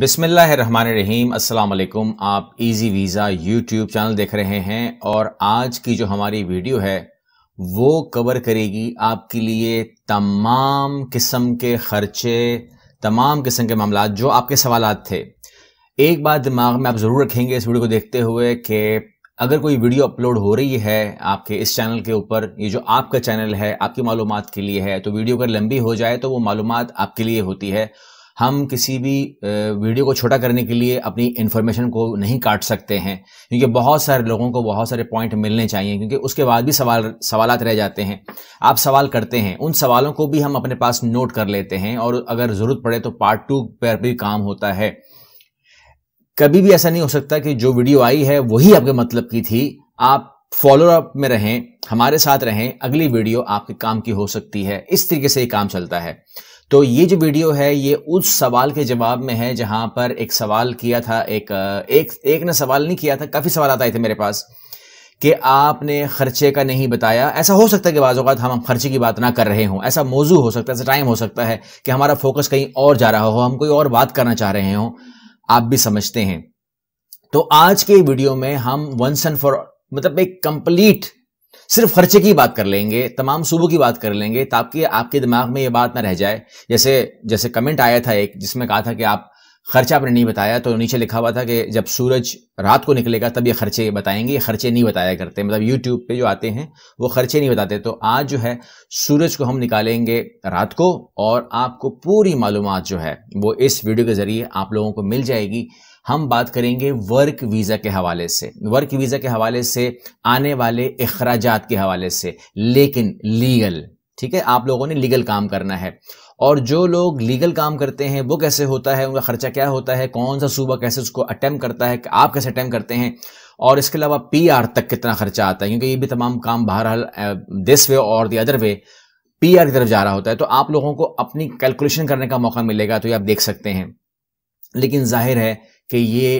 बिसमीम असलकुम आप इजी वीज़ा यूट्यूब चैनल देख रहे हैं और आज की जो हमारी वीडियो है वो कवर करेगी आपके लिए तमाम किस्म के खर्चे तमाम किस्म के मामला जो आपके सवाल थे एक बात दिमाग में आप ज़रूर रखेंगे इस वीडियो को देखते हुए कि अगर कोई वीडियो अपलोड हो रही है आपके इस चैनल के ऊपर ये जो आपका चैनल है आपकी मालूम के लिए है तो वीडियो अगर लंबी हो जाए तो वो मालूम आपके लिए होती है हम किसी भी वीडियो को छोटा करने के लिए अपनी इन्फॉर्मेशन को नहीं काट सकते हैं क्योंकि बहुत सारे लोगों को बहुत सारे पॉइंट मिलने चाहिए क्योंकि उसके बाद भी सवाल सवाल रह जाते हैं आप सवाल करते हैं उन सवालों को भी हम अपने पास नोट कर लेते हैं और अगर ज़रूरत पड़े तो पार्ट टू पर भी काम होता है कभी भी ऐसा नहीं हो सकता कि जो वीडियो आई है वही आपके मतलब की थी आप फॉलोअप में रहें हमारे साथ रहें अगली वीडियो आपके काम की हो सकती है इस तरीके से ये काम चलता है तो ये जो वीडियो है ये उस सवाल के जवाब में है जहां पर एक सवाल किया था एक एक एक ने सवाल नहीं किया था काफ़ी सवाल आता थे मेरे पास कि आपने खर्चे का नहीं बताया ऐसा हो सकता है कि बाज़ात हम खर्चे की बात ना कर रहे हों ऐसा मौजू हो सकता है ऐसा टाइम हो सकता है कि हमारा फोकस कहीं और जा रहा हो हम कोई और बात करना चाह रहे हों आप भी समझते हैं तो आज के वीडियो में हम वंस एंड फॉर मतलब एक कंप्लीट सिर्फ खर्चे की बात कर लेंगे तमाम सूबों की बात कर लेंगे ताकि तो आपके दिमाग में ये बात ना रह जाए जैसे जैसे कमेंट आया था एक जिसमें कहा था कि आप खर्चा आपने नहीं बताया तो नीचे लिखा हुआ था कि जब सूरज रात को निकलेगा तब ये खर्चे बताएंगे ये खर्चे नहीं बताया करते मतलब यूट्यूब पे जो आते हैं वो खर्चे नहीं बताते तो आज जो है सूरज को हम निकालेंगे रात को और आपको पूरी मालूम जो है वो इस वीडियो के ज़रिए आप लोगों को मिल जाएगी हम बात करेंगे वर्क वीज़ा के हवाले से वर्क वीज़ा के हवाले से आने वाले अखराज के हवाले से लेकिन लीगल ठीक है आप लोगों ने लीगल काम करना है और जो लोग लीगल काम करते हैं वो कैसे होता है उनका खर्चा क्या होता है कौन सा सूबा कैसे उसको अटैम्प करता है आप कैसे अटैम्प करते हैं और इसके अलावा पी आर तक कितना खर्चा आता है क्योंकि ये भी तमाम काम बाहर दिस वे और the other way P R की तरफ जा रहा होता है तो आप लोगों को अपनी कैलकुलेशन करने का मौका मिलेगा तो ये आप देख सकते हैं लेकिन जाहिर है कि ये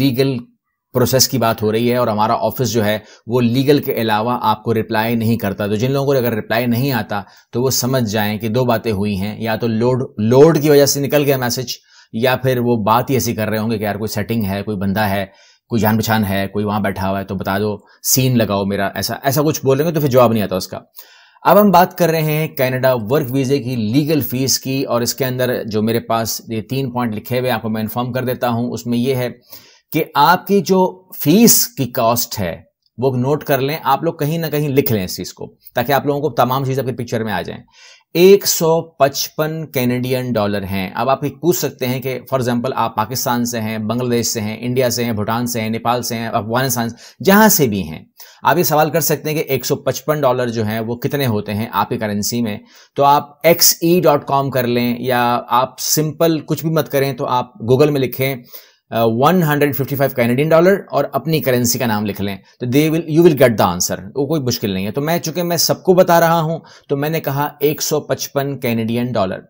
लीगल प्रोसेस की बात हो रही है और हमारा ऑफिस जो है वो लीगल के अलावा आपको रिप्लाई नहीं करता तो जिन लोगों को अगर रिप्लाई नहीं आता तो वो समझ जाएं कि दो बातें हुई हैं या तो लोड लोड की वजह से निकल गया मैसेज या फिर वो बात ही ऐसी कर रहे होंगे कि यार कोई सेटिंग है कोई बंदा है कोई जान पहचान है कोई वहां बैठा हुआ है तो बता दो सीन लगाओ मेरा ऐसा ऐसा कुछ बोलेंगे तो फिर जवाब नहीं आता उसका अब हम बात कर रहे हैं कनाडा वर्क वीज़े की लीगल फीस की और इसके अंदर जो मेरे पास ये तीन पॉइंट लिखे हुए आपको मैं इन्फॉर्म कर देता हूं उसमें यह है कि आपकी जो फीस की कॉस्ट है वो नोट कर लें आप लोग कहीं ना कहीं लिख लें इस चीज को ताकि आप लोगों को तमाम चीज आपके पिक्चर में आ जाए 155 कैनेडियन डॉलर हैं अब आप पूछ सकते हैं कि फॉर एग्जांपल आप पाकिस्तान से हैं बांग्लादेश से हैं इंडिया से हैं भूटान से हैं नेपाल से हैं अफगानिस्तान जहां से भी हैं आप ये सवाल कर सकते हैं कि 155 डॉलर जो है वो कितने होते हैं आपकी करेंसी में तो आप एक्स कर लें या आप सिंपल कुछ भी मत करें तो आप गूगल में लिखें one hundred fifty five Canadian dollar और अपनी करेंसी का नाम लिख लें तो they will you will get the answer वो कोई मुश्किल नहीं है तो मैं चूंकि मैं सबको बता रहा हूं तो मैंने कहा एक सौ पचपन कैनेडियन डॉलर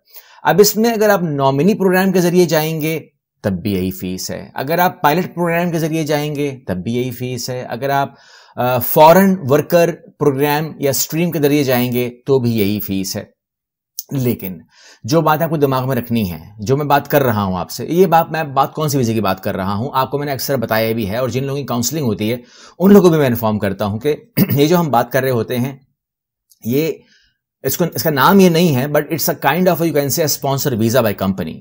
अब इसमें अगर आप नॉमिनी प्रोग्राम के जरिए जाएंगे तब भी यही फीस है अगर आप पायलट प्रोग्राम के जरिए जाएंगे तब भी यही फीस है अगर आप फॉरन वर्कर प्रोग्राम या स्ट्रीम के जरिए जाएंगे तो भी यही फीस है लेकिन जो बात आपको दिमाग में रखनी है जो मैं बात कर रहा हूं आपसे ये बात मैं बात कौन सी विषय की बात कर रहा हूं आपको मैंने अक्सर बताया भी है और जिन लोगों की काउंसलिंग होती है उन लोगों को भी मैं इन्फॉर्म करता हूं कि ये जो हम बात कर रहे होते हैं ये इसको इसका नाम ये नहीं है but it's a kind of you can say sponsor visa by company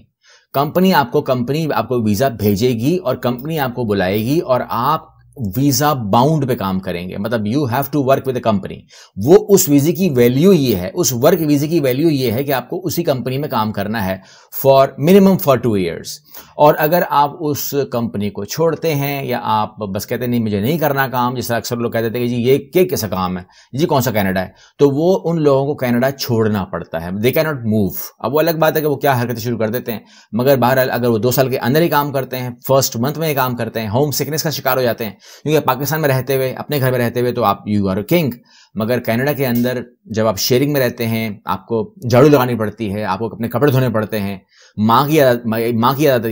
company आपको कंपनी आपको वीजा भेजेगी और कंपनी आपको बुलाएगी और आप वीजा बाउंड पे काम करेंगे मतलब you have to work with company वो उस वीजे की वैल्यू ये है उस वर्क वीजे की वैल्यू ये है कि आपको उसी कंपनी में काम करना है for minimum for two years और अगर आप उस कंपनी को छोड़ते हैं या आप बस कहते हैं नहीं मुझे नहीं करना काम जिस तरह अक्सर लोग कहते थे कि जी ये के कैसा काम है जी कौन सा कैनेडा है तो वो उन लोगों को कैनेडा छोड़ना पड़ता है दे कैनॉट मूव अब वो अलग बात है कि वो क्या हरकतें शुरू कर देते हैं मगर बहरहाल अगर वो दो साल के अंदर ही काम करते हैं फर्स्ट मंथ में ही काम करते हैं होम सिकनेस का शिकार हो जाते हैं क्योंकि पाकिस्तान में रहते हुए अपने घर में रहते हुए तो आप यू आर किंग मगर कनाडा के अंदर जब आप शेयरिंग में रहते हैं आपको झाड़ू लगानी पड़ती है आपको अपने कपड़े धोने पड़ते हैं माँ की याद माँ की याद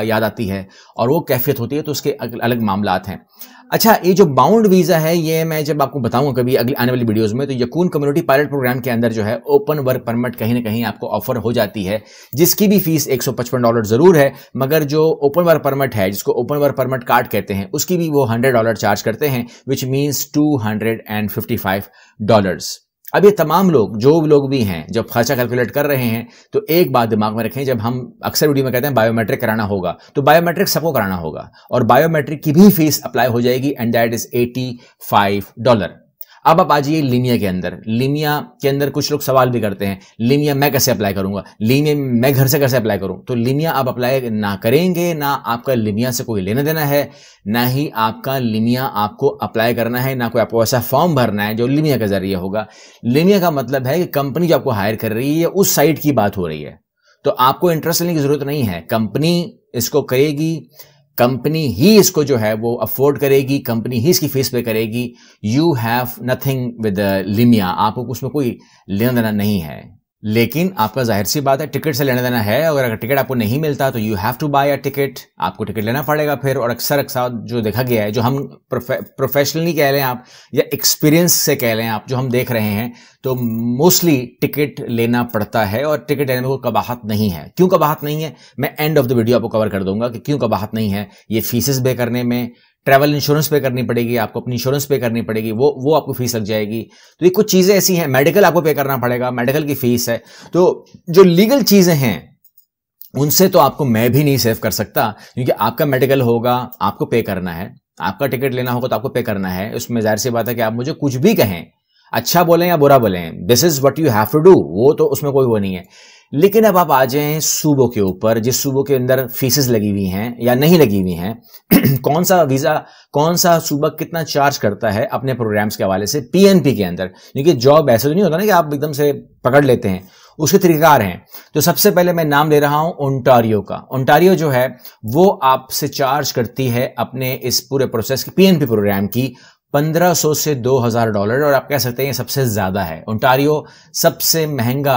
याद आती है और वो कैफियत होती है तो उसके अलग मामला हैं अच्छा ये जो बाउंड वीज़ा है ये मैं जब आपको बताऊंगा कभी अगली आने वाली वीडियोस में तो यकून कम्युनिटी पायलट प्रोग्राम के अंदर जो है ओपन वर्क परमिट कहीं ना कहीं आपको ऑफर हो जाती है जिसकी भी फीस 155 डॉलर ज़रूर है मगर जो ओपन वर्क परमिट है जिसको ओपन वर्क परमिट कार्ड कहते हैं उसकी भी वो हंड्रेड डॉलर चार्ज करते हैं which means two five dollar अब ये तमाम लोग जो लोग भी हैं जब खर्चा कैलकुलेट कर रहे हैं तो एक बात दिमाग में रखें जब हम अक्सर वीडियो में कहते हैं बायोमेट्रिक कराना होगा तो बायोमेट्रिक सबको कराना होगा और बायोमेट्रिक की भी फीस अप्लाई हो जाएगी and that is eighty five dollar अब आप आ जाइए लिनिया के अंदर लिनिया के अंदर कुछ लोग सवाल भी करते हैं लिनिया मैं कैसे अप्लाई करूंगा लिनिया मैं घर से कैसे अप्लाई करूं तो लिनिया आप अप्लाई ना करेंगे ना आपका लिनिया से कोई लेना देना है ना ही आपका लिनिया आपको अप्लाई करना है ना कोई आपको ऐसा फॉर्म भरना है जो लिनिया के जरिए होगा लिनिया का मतलब है कि कंपनी जो आपको हायर कर रही है उस साइट की बात हो रही है तो आपको इंटरेस्ट लेने की जरूरत नहीं है कंपनी इसको करेगी कंपनी ही इसको जो है वो अफोर्ड करेगी कंपनी ही इसकी फेस पे करेगी यू हैव नथिंग विद लिमिया आपको उसमें कोई लेना देना नहीं है लेकिन आपका जाहिर सी बात है टिकट से लेना देना है अगर अगर टिकट आपको नहीं मिलता तो you have to buy a ticket आपको टिकट लेना पड़ेगा फिर और अक्सर अक्सर जो देखा गया है जो हम प्रोफे, प्रोफेशनली कह लें आप या एक्सपीरियंस से कह लें आप जो हम देख रहे हैं तो मोस्टली टिकट लेना पड़ता है और टिकट लेने में कोई कबाहत नहीं है क्यों कबाहत नहीं है मैं एंड ऑफ द वीडियो आपको कवर कर दूंगा कि क्यों कबाहत नहीं है ये फीसेस बे करने में ट्रैवल इंश्योरेंस पे करनी पड़ेगी आपको अपनी इंश्योरेंस पे करनी पड़ेगी वो वो आपको फीस लग जाएगी तो ये कुछ चीज़ें ऐसी हैं मेडिकल आपको पे करना पड़ेगा मेडिकल की फीस है तो जो लीगल चीज़ें हैं उनसे तो आपको मैं भी नहीं सेव कर सकता क्योंकि आपका मेडिकल होगा आपको पे करना है आपका टिकट लेना होगा तो आपको पे करना है उसमें जाहिर सी बात है कि आप मुझे कुछ भी कहें अच्छा बोलें या बुरा बोलें this is what you have to do वो तो उसमें कोई वो नहीं है लेकिन अब आप आ जाएं सूबों के ऊपर जिस सूबों के अंदर फीसेस लगी हुई हैं या नहीं लगी हुई हैं कौन सा वीज़ा कौन सा सूबा कितना चार्ज करता है अपने प्रोग्राम्स के हवाले से पीएनपी के अंदर क्योंकि जॉब ऐसे तो नहीं होता ना कि आप एकदम से पकड़ लेते हैं उसके तरीक़ार हैं तो सबसे पहले मैं नाम ले रहा हूं ओंटारियो का ओंटारियो जो है वो आपसे चार्ज करती है अपने इस पूरे प्रोसेस की पीएनपी प्रोग्राम की 1500 से 2000 डॉलर और आप कह सकते हैं सबसे ज़्यादा है ओंटारियो सबसे महंगा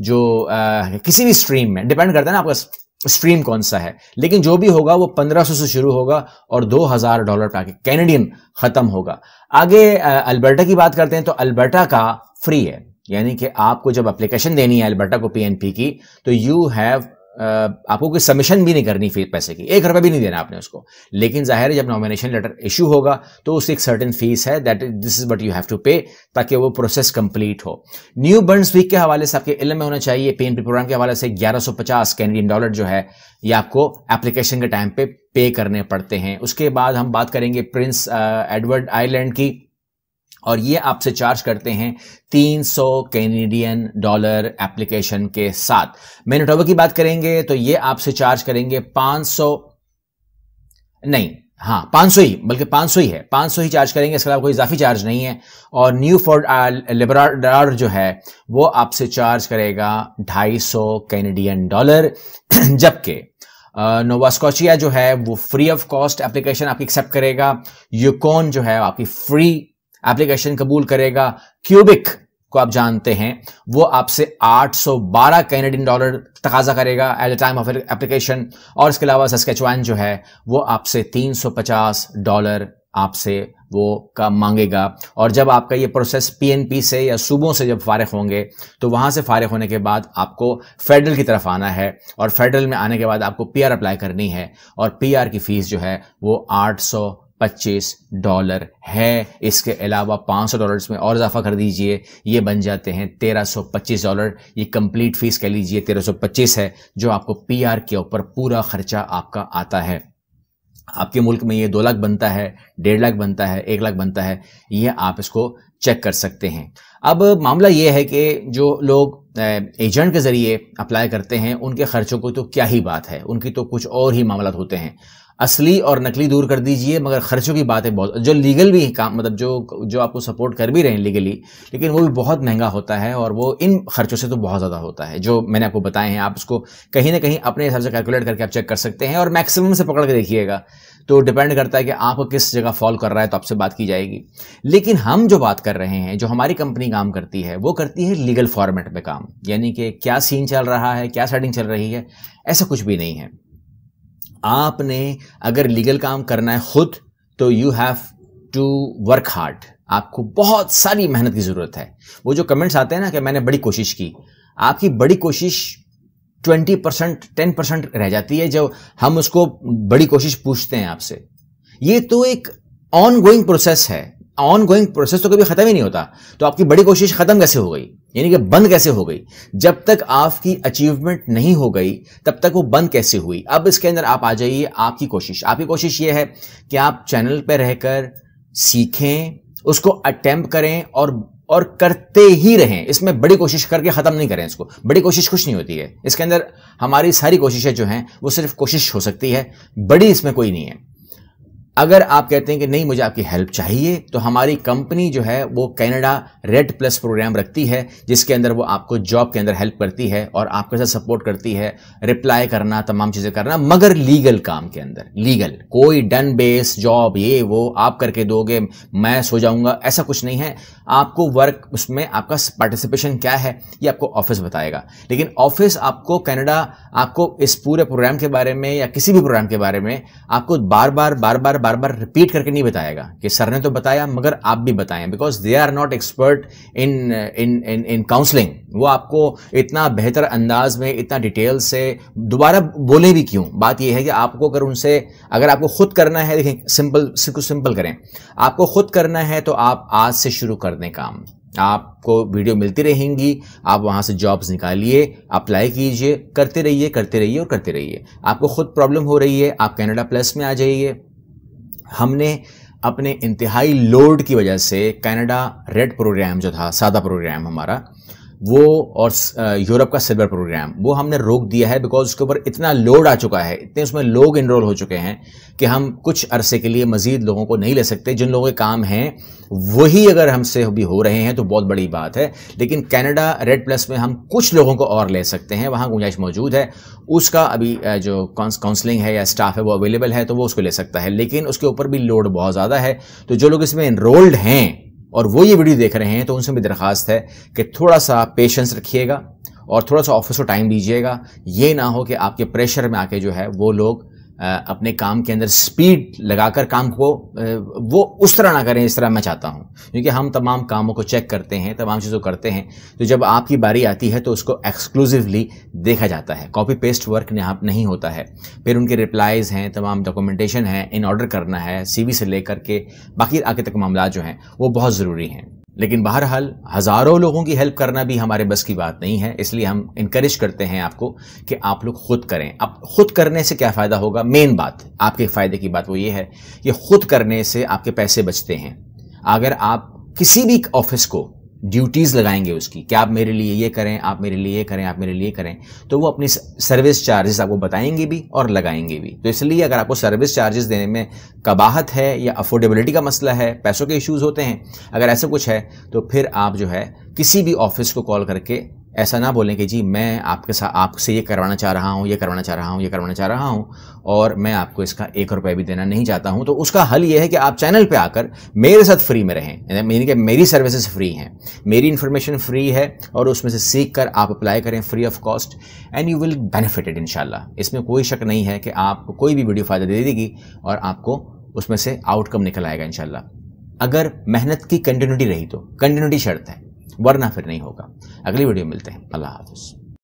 जो आ, किसी भी स्ट्रीम में डिपेंड करता है ना आपका स्ट्रीम कौन सा है लेकिन जो भी होगा वो 1500 से शुरू होगा और 2000 डॉलर पे आके कैनेडियन ख़त्म होगा आगे अल्बर्टा की बात करते हैं तो अल्बर्टा का फ्री है यानी कि आपको जब एप्लीकेशन देनी है अल्बर्टा को पीएनपी की तो यू हैव आपको कोई सबमिशन भी नहीं करनी फीस पैसे की एक रुपये भी नहीं देना आपने उसको लेकिन जाहिर है जब नॉमिनेशन लेटर इशू होगा तो उसकी एक सर्टन फीस है that this is but you have to pay ताकि वो प्रोसेस कंप्लीट हो न्यू बर्नस वीक के हवाले से आपके इलम में होना चाहिए पी एन पी प्रोग्राम के हवाले से ग्यारह सौ पचास कैनेडियन डॉलर जो है ये आपको एप्लीकेशन के टाइम पे पे करने पड़ते हैं उसके बाद हम बात करेंगे प्रिंस एडवर्ड आइलैंड की और ये आपसे चार्ज करते हैं 300 कैनेडियन डॉलर एप्लीकेशन के साथ मैनिटोबा की बात करेंगे तो ये आपसे चार्ज करेंगे 500 नहीं हाँ सौ ही बल्कि 500 ही है 500 ही चार्ज करेंगे इसके अलावा कोई इजाफी चार्ज नहीं है और न्यू फोर्ड लेबराडर जो है वो आपसे चार्ज करेगा सौ कैनेडियन डॉलर जबकि नोवास्कोचिया जो है वो फ्री ऑफ कॉस्ट एप्लीकेशन आपकी एक्सेप्ट करेगा यूकोन जो है आपकी फ्री एप्लीकेशन कबूल करेगा क्यूबिक को आप जानते हैं वो आपसे 812 कैनेडियन डॉलर तकाजा करेगा at the time of application और इसके अलावा सस्केचवान जो है वो आपसे 350 डॉलर आपसे वो का मांगेगा और जब आपका ये प्रोसेस पीएनपी से या सूबों से जब फारग होंगे तो वहाँ से फारग होने के बाद आपको फेडरल की तरफ आना है और फेडरल में आने के बाद आपको पीआर अप्लाई करनी है और पीआर की फ़ीस जो है वो आठ सौ पच्चीस डॉलर है इसके अलावा पाँच सौ डॉलर में और इजाफा कर दीजिए ये बन जाते हैं तेरह सौ पच्चीस डॉलर ये कंप्लीट फीस कह लीजिए तेरह सौ पच्चीस है जो आपको पी आर के ऊपर पूरा खर्चा आपका आता है आपके मुल्क में ये दो लाख बनता है डेढ़ लाख बनता है एक लाख बनता है ये आप इसको चेक कर सकते हैं अब मामला ये है कि जो लोग एजेंट के ज़रिए अप्लाई करते हैं उनके खर्चों को तो क्या ही बात है उनकी तो कुछ और ही मामला होते हैं असली और नकली दूर कर दीजिए मगर खर्चों की बातें बहुत जो लीगल भी काम मतलब जो जो आपको सपोर्ट कर भी रहे हैं लीगली लेकिन वो भी बहुत महंगा होता है और वो इन खर्चों से तो बहुत ज़्यादा होता है जो मैंने आपको बताए हैं आप उसको कहीं ना कहीं अपने हिसाब से कैलकुलेट करके आप चेक कर सकते हैं और मैक्सिमम से पकड़ के देखिएगा तो डिपेंड करता है कि आप किस जगह फॉल कर रहा है तो आपसे बात की जाएगी लेकिन हम जो बात कर रहे हैं जो हमारी कंपनी काम करती है वो करती है लीगल फॉर्मेट में काम यानी कि क्या सीन चल रहा है क्या सेटिंग चल रही है ऐसा कुछ भी नहीं है आपने अगर लीगल काम करना है खुद तो you have to work hard आपको बहुत सारी मेहनत की ज़रूरत है वो जो कमेंट्स आते हैं ना कि मैंने बड़ी कोशिश की आपकी बड़ी कोशिश ट्वेंटी परसेंट टेन परसेंट रह जाती है जब हम उसको बड़ी कोशिश पूछते हैं आपसे ये तो एक ऑन गोइंग प्रोसेस है ऑन गोइंग प्रोसेस तो कभी खत्म ही नहीं होता तो आपकी बड़ी कोशिश खत्म कैसे हो गई यानी कि बंद कैसे हो गई जब तक आपकी अचीवमेंट नहीं हो गई तब तक वो बंद कैसे हुई अब इसके अंदर आप आ जाइए आपकी कोशिश आपकी कोशिश ये है कि आप चैनल पर रहकर सीखें उसको अटैम्प करें और और करते ही रहें इसमें बड़ी कोशिश करके ख़त्म नहीं करें इसको बड़ी कोशिश कुछ नहीं होती है इसके अंदर हमारी सारी कोशिशें जो हैं वो सिर्फ कोशिश हो सकती है बड़ी इसमें कोई नहीं है अगर आप कहते हैं कि नहीं मुझे आपकी हेल्प चाहिए तो हमारी कंपनी जो है वो कनाडा रेड प्लस प्रोग्राम रखती है जिसके अंदर वो आपको जॉब के अंदर हेल्प करती है और आपके साथ सपोर्ट करती है रिप्लाई करना तमाम चीज़ें करना मगर लीगल काम के अंदर लीगल कोई डन बेस जॉब ये वो आप करके दोगे मैं सो जाऊंगा ऐसा कुछ नहीं है आपको वर्क उसमें आपका पार्टिसिपेशन क्या है ये आपको ऑफिस बताएगा लेकिन ऑफिस आपको कैनेडा आपको इस पूरे प्रोग्राम के बारे में या किसी भी प्रोग्राम के बारे में आपको बार बार बार बार बार बार रिपीट करके नहीं बताएगा कि सर ने तो बताया मगर आप भी बताएं because they are not expert in in in in counselling वो आपको इतना बेहतर अंदाज में इतना डिटेल से दोबारा बोले भी क्यों बात यह है कि आपको अगर उनसे अगर आपको खुद करना है देखें सिंपल सिंपल करें आपको खुद करना है तो आप आज से शुरू कर दें काम आपको वीडियो मिलती रहेंगी आप वहाँ से जॉब्स निकालिए अप्लाई कीजिए करते रहिए करते रहिए और करते रहिए आपको खुद प्रॉब्लम हो रही है आप कैनेडा प्लस में आ जाइए हमने अपने इंतहाई लोड की वजह से कनाडा रेड प्रोग्राम जो था सादा प्रोग्राम हमारा वो और यूरोप का सिल्वर प्रोग्राम वो हमने रोक दिया है बिकॉज उसके ऊपर इतना लोड आ चुका है इतने उसमें लोग इनरोल हो चुके हैं कि हम कुछ अरसे के लिए मज़ीद लोगों को नहीं ले सकते जिन लोगों के काम हैं वही अगर हमसे भी हो रहे हैं तो बहुत बड़ी बात है लेकिन कनाडा रेड प्लस में हम कुछ लोगों को और ले सकते हैं वहाँ गुंजाइश मौजूद है उसका अभी जो काउंसलिंग है या स्टाफ है वो अवेलेबल है तो वो उसको ले सकता है लेकिन उसके ऊपर भी लोड बहुत ज़्यादा है तो जो लोग इसमें इनरोल्ड हैं और वो ये वीडियो देख रहे हैं तो उनसे भी दरख्वास्त है कि थोड़ा सा पेशेंस रखिएगा और थोड़ा सा ऑफिस को टाइम दीजिएगा ये ना हो कि आपके प्रेशर में आके जो है वो लोग अपने काम के अंदर स्पीड लगाकर काम को वो उस तरह ना करें इस तरह मैं चाहता हूँ क्योंकि हम तमाम कामों को चेक करते हैं तमाम चीज़ों करते हैं तो जब आपकी बारी आती है तो उसको एक्सक्लूसिवली देखा जाता है कॉपी पेस्ट वर्क यहाँ नहीं होता है फिर उनके रिप्लाइज़ हैं तमाम डॉक्यूमेंटेशन है इन ऑर्डर करना है सी से लेकर के बाकी आगे तक मामला जो हैं वो बहुत ज़रूरी हैं लेकिन बहरहाल हज़ारों लोगों की हेल्प करना भी हमारे बस की बात नहीं है इसलिए हम इनक्रेज करते हैं आपको कि आप लोग खुद करें अब खुद करने से क्या फ़ायदा होगा मेन बात आपके फ़ायदे की बात वो ये है कि खुद करने से आपके पैसे बचते हैं अगर आप किसी भी ऑफिस को ड्यूटीज़ लगाएंगे उसकी कि आप मेरे लिए ये करें आप मेरे लिए ये करें आप मेरे लिए करें तो वो अपनी सर्विस चार्जेस आपको बताएंगे भी और लगाएंगे भी तो इसलिए अगर आपको सर्विस चार्जेस देने में कबाहत है या अफोर्डेबिलिटी का मसला है पैसों के इश्यूज़ होते हैं अगर ऐसा कुछ है तो फिर आप जो है किसी भी ऑफिस को कॉल करके ऐसा ना बोलें कि जी मैं आपके साथ आपसे ये करवाना चाह रहा हूँ ये करवाना चाह रहा हूँ ये करवाना चाह रहा हूँ और मैं आपको इसका एक रुपये भी देना नहीं चाहता हूँ तो उसका हल ये है कि आप चैनल पे आकर मेरे साथ फ्री में रहें यानी कि मेरी सर्विसेज फ्री हैं मेरी इन्फॉर्मेशन फ्री है और उसमें से सीख कर आप अप्लाई करें free of cost and you will benefited in इसमें कोई शक नहीं है कि आपको कोई भी वीडियो फ़ायदा दे देगी और आपको उसमें से आउटकम निकल आएगा इन अगर मेहनत की कंटिन्यूटी रही तो कंटिन्यूटी शर्त है वरना फिर नहीं होगा अगली वीडियो मिलते हैं अल्लाह हाफिज़